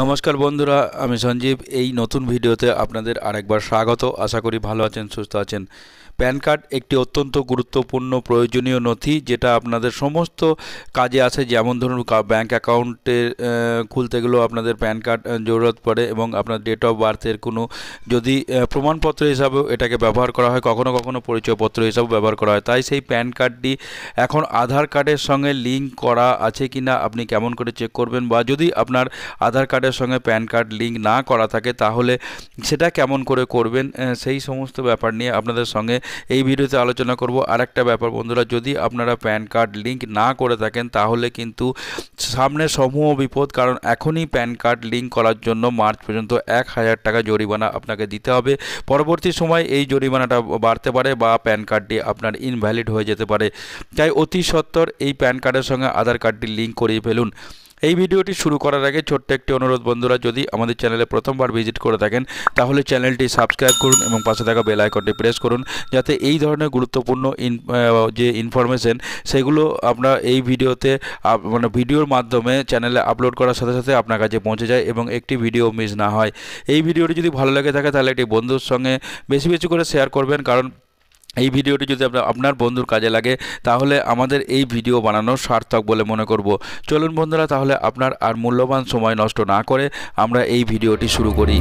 নমস্কার বন্ধুরা আমি সঞ্জীব এই নতুন ভিডিওতে আপনাদের আরেকবার স্বাগত আশা করি ভালো আছেন সুস্থ আছেন প্যান কার্ড একটি অত্যন্ত গুরুত্বপূর্ণ প্রয়োজনীয় নথি যেটা আপনাদের সমস্ত কাজে আসে যেমন ধরুন ব্যাঙ্ক অ্যাকাউন্টে খুলতে গেলেও আপনাদের প্যান কার্ড জরুরত পড়ে এবং আপনার ডেট অফ বার্থের কোনো যদি প্রমাণপত্র হিসাবেও এটাকে ব্যবহার করা হয় কখনো কখনো পরিচয়পত্র হিসাবে ব্যবহার করা হয় তাই সেই প্যান কার্ডটি এখন আধার কার্ডের সঙ্গে লিঙ্ক করা আছে কি না আপনি কেমন করে চেক করবেন বা যদি আপনার আধার কার্ডের সঙ্গে প্যান কার্ড লিঙ্ক না করা থাকে তাহলে সেটা কেমন করে করবেন সেই সমস্ত ব্যাপার নিয়ে আপনাদের সঙ্গে এই ভিডিওতে আলোচনা করব আর একটা ব্যাপার বন্ধুরা যদি আপনারা প্যান কার্ড লিঙ্ক না করে থাকেন তাহলে কিন্তু সামনে সমূহ বিপদ কারণ এখনই প্যান কার্ড লিঙ্ক করার জন্য মার্চ পর্যন্ত এক হাজার টাকা জরিমানা আপনাকে দিতে হবে পরবর্তী সময় এই জরিমানাটা বাড়তে পারে বা প্যান কার্ডটি আপনার ইনভ্যালিড হয়ে যেতে পারে তাই অতি সত্বর এই প্যান কার্ডের সঙ্গে আধার কার্ডটি লিঙ্ক করিয়ে ফেলুন এই ভিডিওটি শুরু করার আগে ছোট্ট একটি অনুরোধ বন্ধুরা যদি আমাদের চ্যানেলে প্রথমবার ভিজিট করে থাকেন তাহলে চ্যানেলটি সাবস্ক্রাইব করুন এবং পাশে থাকা বেল আইকনটি প্রেস করুন যাতে এই ধরনের গুরুত্বপূর্ণ যে ইনফরমেশন সেগুলো আমরা এই ভিডিওতে মানে ভিডিওর মাধ্যমে চ্যানেলে আপলোড করার সাথে সাথে আপনার কাছে পৌঁছে যায় এবং একটি ভিডিও মিস না হয় এই ভিডিওটি যদি ভালো লাগে থাকে তাহলে এটি বন্ধুর সঙ্গে বেশি বেশি করে শেয়ার করবেন কারণ এই ভিডিওটি যদি আপনার আপনার বন্ধুর কাজে লাগে তাহলে আমাদের এই ভিডিও বানানো সার্থক বলে মনে করব চলুন বন্ধুরা তাহলে আপনার আর মূল্যবান সময় নষ্ট না করে আমরা এই ভিডিওটি শুরু করি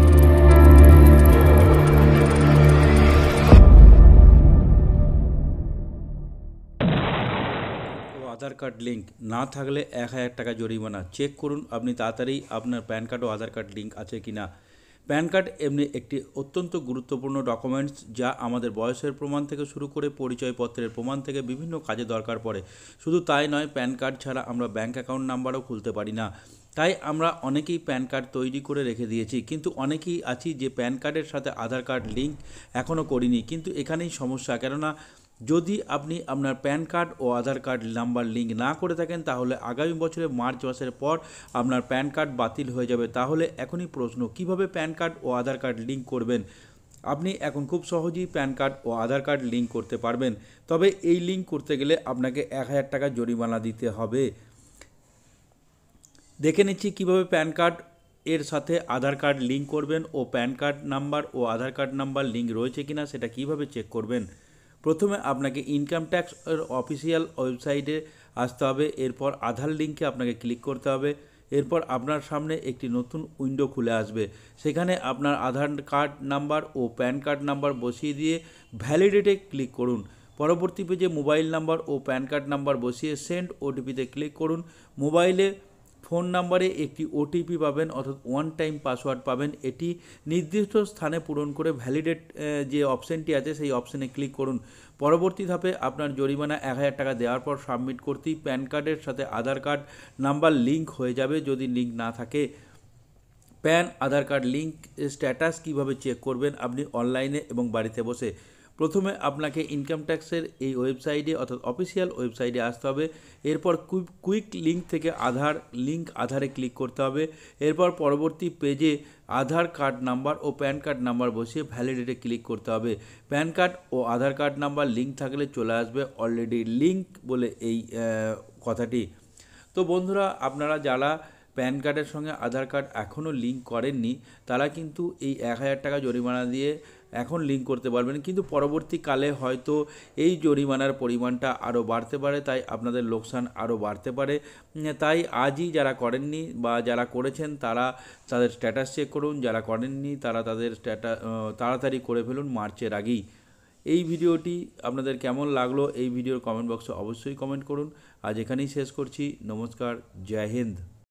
আধার কার্ড লিঙ্ক না থাকলে এক হাজার টাকা জরিমানা চেক করুন আপনি তাড়াতাড়ি আপনার প্যান কার্ড ও আধার কার্ড লিঙ্ক আছে কি না প্যান কার্ড এমনি একটি অত্যন্ত গুরুত্বপূর্ণ ডকুমেন্টস যা আমাদের বয়সের প্রমাণ থেকে শুরু করে পরিচয়পত্রের প্রমাণ থেকে বিভিন্ন কাজে দরকার পড়ে শুধু তাই নয় প্যান কার্ড ছাড়া আমরা ব্যাঙ্ক অ্যাকাউন্ট নাম্বারও খুলতে পারি না তাই আমরা অনেকেই প্যান কার্ড তৈরি করে রেখে দিয়েছি কিন্তু অনেকেই আছি যে প্যান কার্ডের সাথে আধার কার্ড লিঙ্ক এখনও করিনি কিন্তু এখানেই সমস্যা কেননা যদি আপনি আপনার প্যান কার্ড ও আধার কার্ড নাম্বার লিঙ্ক না করে থাকেন তাহলে আগামী বছরে মার্চ মাসের পর আপনার প্যান কার্ড বাতিল হয়ে যাবে তাহলে এখনই প্রশ্ন কিভাবে প্যান কার্ড ও আধার কার্ড লিঙ্ক করবেন আপনি এখন খুব সহজেই প্যান কার্ড ও আধার কার্ড লিঙ্ক করতে পারবেন তবে এই লিঙ্ক করতে গেলে আপনাকে এক হাজার টাকা জরিমানা দিতে হবে দেখে নিচ্ছি কীভাবে প্যান কার্ড এর সাথে আধার কার্ড লিঙ্ক করবেন ও প্যান কার্ড নাম্বার ও আধার কার্ড নাম্বার লিঙ্ক রয়েছে কিনা সেটা কিভাবে চেক করবেন প্রথমে আপনাকে ইনকাম ট্যাক্স অফিসিয়াল ওয়েবসাইটে আসতে হবে এরপর আধার লিঙ্কে আপনাকে ক্লিক করতে হবে এরপর আপনার সামনে একটি নতুন উইন্ডো খুলে আসবে সেখানে আপনার আধার কার্ড নাম্বার ও প্যান কার্ড নাম্বার বসিয়ে দিয়ে ভ্যালিডেটে ক্লিক করুন পরবর্তী পেজে মোবাইল নাম্বার ও প্যান কার্ড নাম্বার বসিয়ে সেন্ড ওটিপিতে ক্লিক করুন মোবাইলে ফোন নাম্বারে একটি ওটিপি পাবেন অর্থাৎ ওয়ান টাইম পাসওয়ার্ড পাবেন এটি নির্দিষ্ট স্থানে পূরণ করে ভ্যালিডেট যে অপশানটি আছে সেই অপশানে ক্লিক করুন পরবর্তী ধাপে আপনার জরিমানা এক হাজার টাকা দেওয়ার পর সাবমিট করতেই প্যান কার্ডের সাথে আধার কার্ড নাম্বার লিঙ্ক হয়ে যাবে যদি লিঙ্ক না থাকে PAN Aadhaar card link status কিভাবে চেক করবেন আপনি অনলাইনে এবং বাড়িতে বসে প্রথমে আপনাকে ইনকাম ট্যাক্সের এই ওয়েবসাইটে অর্থাৎ অফিসিয়াল ওয়েবসাইটে আসতে হবে এরপর কুইক লিঙ্ক থেকে আধার লিঙ্ক আধারে ক্লিক করতে হবে এরপর পরবর্তী পেজে আধার কার্ড নাম্বার ও প্যান কার্ড নাম্বার বসিয়ে ভ্যালিডিটে ক্লিক করতে হবে প্যান কার্ড ও আধার কার্ড নাম্বার লিঙ্ক থাকলে চলে আসবে অলরেডি লিঙ্ক বলে এই কথাটি তো বন্ধুরা আপনারা যারা প্যান কার্ডের সঙ্গে আধার কার্ড এখনও লিঙ্ক করেননি তারা কিন্তু এই এক হাজার টাকা জরিমানা দিয়ে এখন লিঙ্ক করতে পারবেন কিন্তু পরবর্তীকালে হয়তো এই জরিমানার পরিমাণটা আরও বাড়তে পারে তাই আপনাদের লোকসান আরও বাড়তে পারে তাই আজই যারা করেননি বা যারা করেছেন তারা তাদের স্ট্যাটাস চেক করুন যারা করেননি তারা তাদের স্ট্যাটাস তাড়াতাড়ি করে ফেলুন মার্চের আগেই এই ভিডিওটি আপনাদের কেমন লাগলো এই ভিডিওর কমেন্ট বক্সে অবশ্যই কমেন্ট করুন আজ এখানেই শেষ করছি নমস্কার জয় হিন্দ